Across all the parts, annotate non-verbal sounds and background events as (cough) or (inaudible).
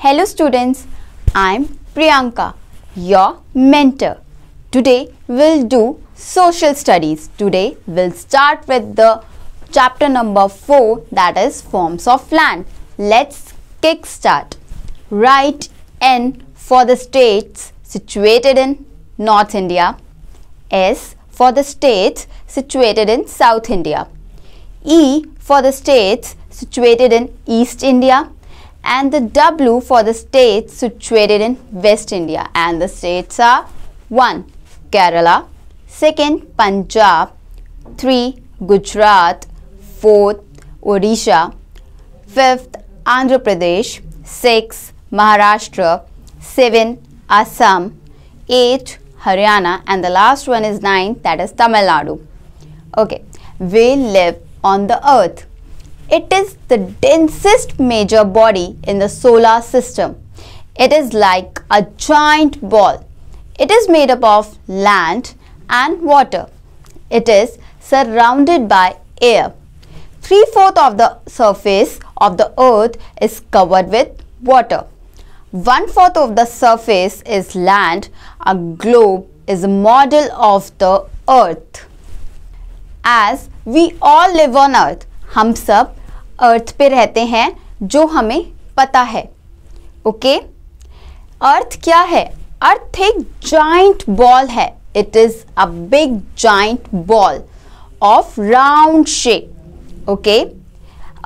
Hello students, I'm Priyanka, your mentor. Today we'll do social studies. Today we'll start with the chapter number 4 that is forms of land. Let's kick start. Write N for the states situated in North India. S for the states situated in South India. E for the states situated in East India and the W for the states situated in West India and the states are 1. Kerala 2nd Punjab 3. Gujarat 4th Odisha 5th Andhra Pradesh 6. Maharashtra 7. Assam 8. Haryana and the last one is 9 that is Tamil Nadu. Okay, we live on the earth. It is the densest major body in the solar system. It is like a giant ball. It is made up of land and water. It is surrounded by air. Three-fourths of the surface of the earth is covered with water. One-fourth of the surface is land. A globe is a model of the earth. As we all live on earth, humps up. अर्थ पे रहते हैं जो हमें पता है okay अर्थ क्या है earth एक जॉइंट बॉल है it is a big giant ball of round shape okay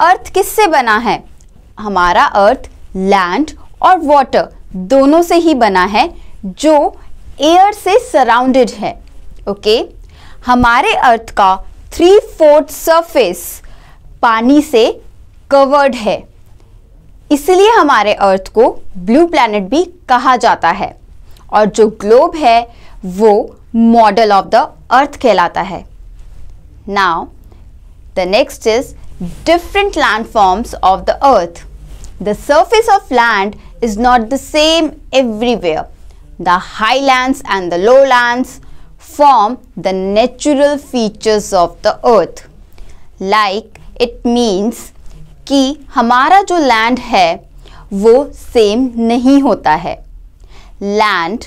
earth किससे बना है हमारा अर्थ लैंड और वाटर दोनों से ही बना है जो एयर से सराउंडेड है ओके okay? हमारे अर्थ का थ्री फोर्थ सरफेस पानी से कवर्ड है इसलिए हमारे अर्थ को ब्लू प्लैनेट भी कहा जाता है और जो ग्लोब है वो मॉडल ऑफ द अर्थ कहलाता है now the next is different land forms of the earth the surface of land is not the same everywhere the high land and the low land form the natural features of the earth like it means कि हमारा जो land है वो same नहीं होता है land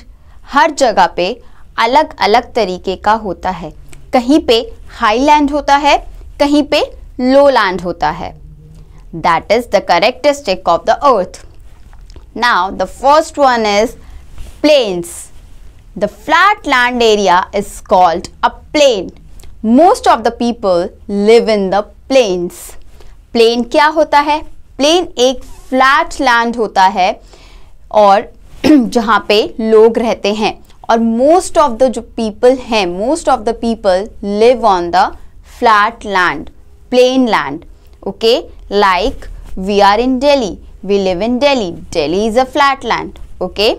हर जगह पे अलग अलग तरीके का होता है कहीं पे हाई लैंड होता है कहीं पे लो लैंड होता है that is the characteristic of the earth now the first one is plains the flat land area is called a plain most of the people live in the plains plain क्या होता है plane एक flat land होता है और (clears throat) जहाँ पे लोग रहते हैं और मोस्ट ऑफ द जो पीपल हैं most of the people live on the flat land plain land okay like we are in Delhi we live in Delhi Delhi is a flat land okay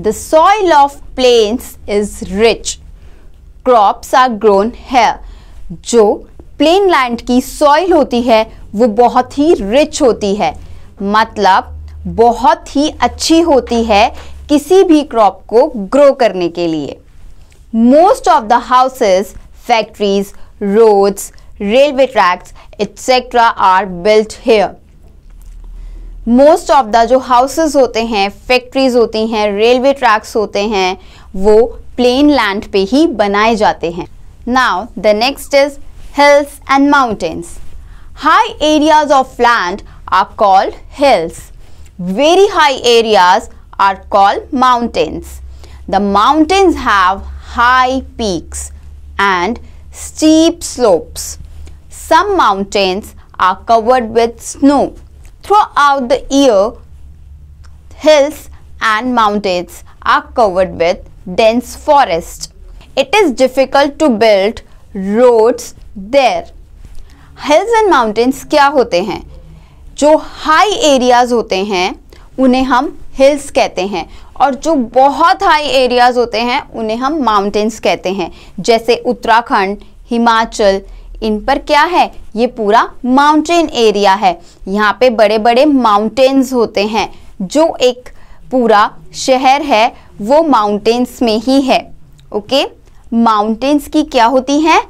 the soil of plains is rich crops are grown है जो plane land की soil होती है वो बहुत ही rich होती है मतलब बहुत ही अच्छी होती है किसी भी क्रॉप को ग्रो करने के लिए most of the houses factories roads railway tracks etcetera are built here most of the जो हाउसेस होते हैं फैक्ट्रीज होती हैं रेलवे ट्रैक्स होते हैं वो प्लेन लैंड पे ही बनाए जाते हैं now the next is hills and mountains. High areas of land are called hills. Very high areas are called mountains. The mountains have high peaks and steep slopes. Some mountains are covered with snow. Throughout the year, hills and mountains are covered with dense forest. It is difficult to build roads there hills and mountains क्या होते हैं जो high areas होते हैं उन्हें हम hills कहते हैं और जो बहुत हाई एरियाज़ होते हैं उन्हें हम माउंटेन्स कहते हैं जैसे उत्तराखंड हिमाचल इन पर क्या है ये पूरा माउंटेन एरिया है यहाँ पे बड़े बड़े माउंटेन्स होते हैं जो एक पूरा शहर है वो माउंटेन्स में ही है ओके माउंटेन्स की क्या होती हैं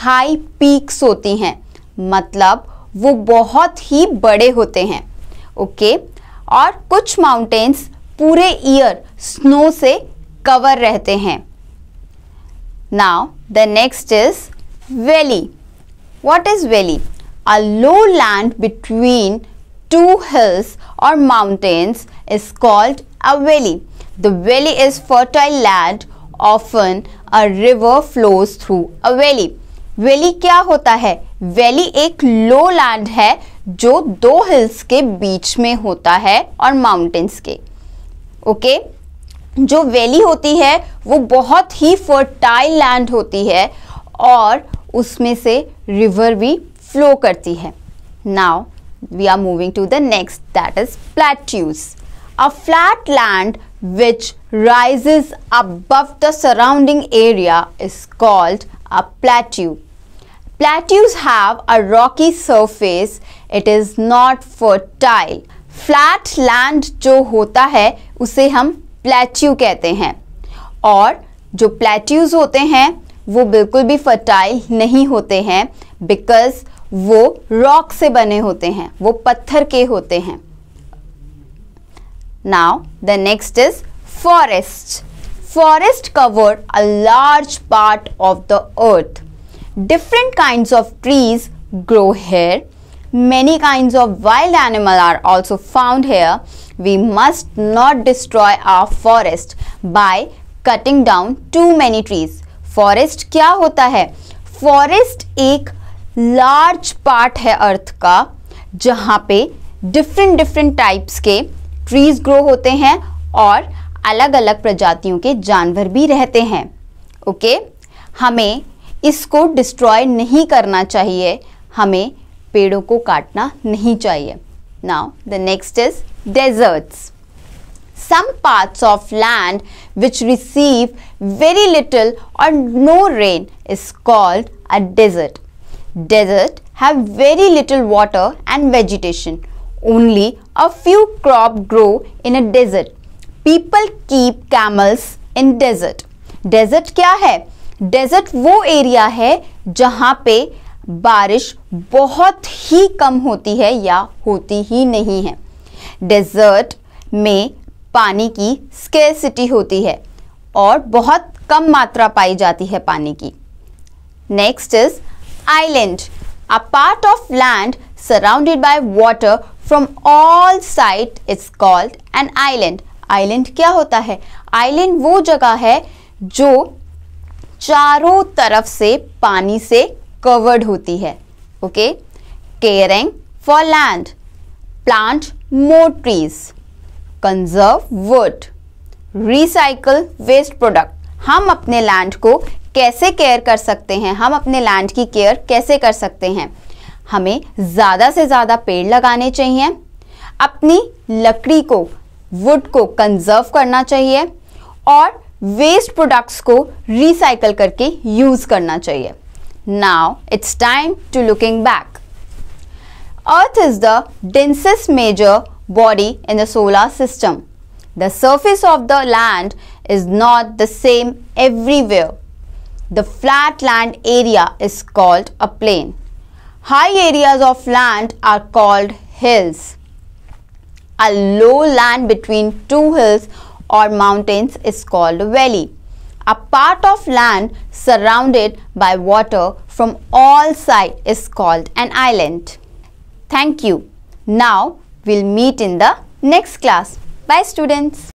हाई पीक्स होती हैं मतलब वो बहुत ही बड़े होते हैं ओके और कुछ माउंटेन्स पूरे ईयर स्नो से कवर रहते हैं now the next is valley what is valley a low land between two hills or mountains is called a valley the valley is fertile land often a river flows through a valley valley क्या होता है valley एक लो land है जो दो hills के बीच में होता है और माउंटेन्स के ओके जो वैली होती है वो बहुत ही फर्टाइल लैंड होती है और उसमें से रिवर भी फ्लो करती है now we are moving to the next that is plateaus a flat land which rises above the surrounding area is called a plateau Plateaus have a rocky surface. It is not fertile. Flat land जो होता है उसे हम plateau कहते हैं और जो plateaus होते हैं वो बिल्कुल भी फर्टाइल नहीं होते हैं बिकॉज वो रॉक से बने होते हैं वो पत्थर के होते हैं now the next is forest forest cover a large part of the earth Different kinds of trees grow here. Many kinds of wild animal are also found here. We must not destroy our forest by cutting down too many trees. Forest क्या होता है Forest एक large part है earth का जहाँ पे different different types के trees grow होते हैं और अलग अलग प्रजातियों के जानवर भी रहते हैं okay? हमें इसको डिस्ट्रॉय नहीं करना चाहिए हमें पेड़ों को काटना नहीं चाहिए now the next is deserts some parts of land which receive very little or no rain is called a desert desert have very little water and vegetation only a few crop grow in a desert people keep camels in desert desert क्या है desert वो area है जहाँ पे बारिश बहुत ही कम होती है या होती ही नहीं है डेजर्ट में पानी की स्केसिटी होती है और बहुत कम मात्रा पाई जाती है पानी की next is island a part of land surrounded by water from all side is called an island island क्या होता है आइलैंड वो जगह है जो चारों तरफ से पानी से कवर्ड होती है okay caring for land plant more trees conserve wood recycle waste product हम अपने लैंड को कैसे केयर कर सकते हैं हम अपने लैंड की केयर कैसे कर सकते हैं हमें ज़्यादा से ज़्यादा पेड़ लगाने चाहिए अपनी लकड़ी को वुड को कंजर्व करना चाहिए और वेस्ट प्रोडक्ट्स को रिसाइकल करके यूज करना चाहिए now it's time to looking back earth is the densest major body in the solar system the surface of the land is not the same everywhere the flat land area is called a plain high areas of land are called hills a low land between two hills or mountains is called a valley. A part of land surrounded by water from all sides is called an island. Thank you. Now, we'll meet in the next class. Bye students.